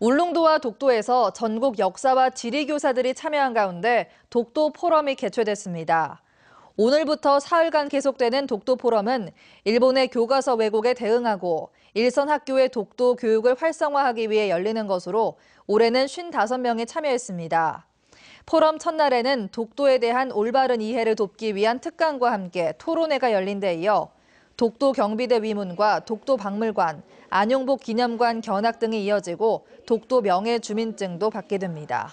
울릉도와 독도에서 전국 역사와 지리교사들이 참여한 가운데 독도 포럼이 개최됐습니다. 오늘부터 사흘간 계속되는 독도 포럼은 일본의 교과서 왜곡에 대응하고 일선 학교의 독도 교육을 활성화하기 위해 열리는 것으로 올해는 55명이 참여했습니다. 포럼 첫날에는 독도에 대한 올바른 이해를 돕기 위한 특강과 함께 토론회가 열린 데 이어 독도 경비대 위문과 독도 박물관, 안용복 기념관 견학 등이 이어지고 독도 명예 주민증도 받게 됩니다.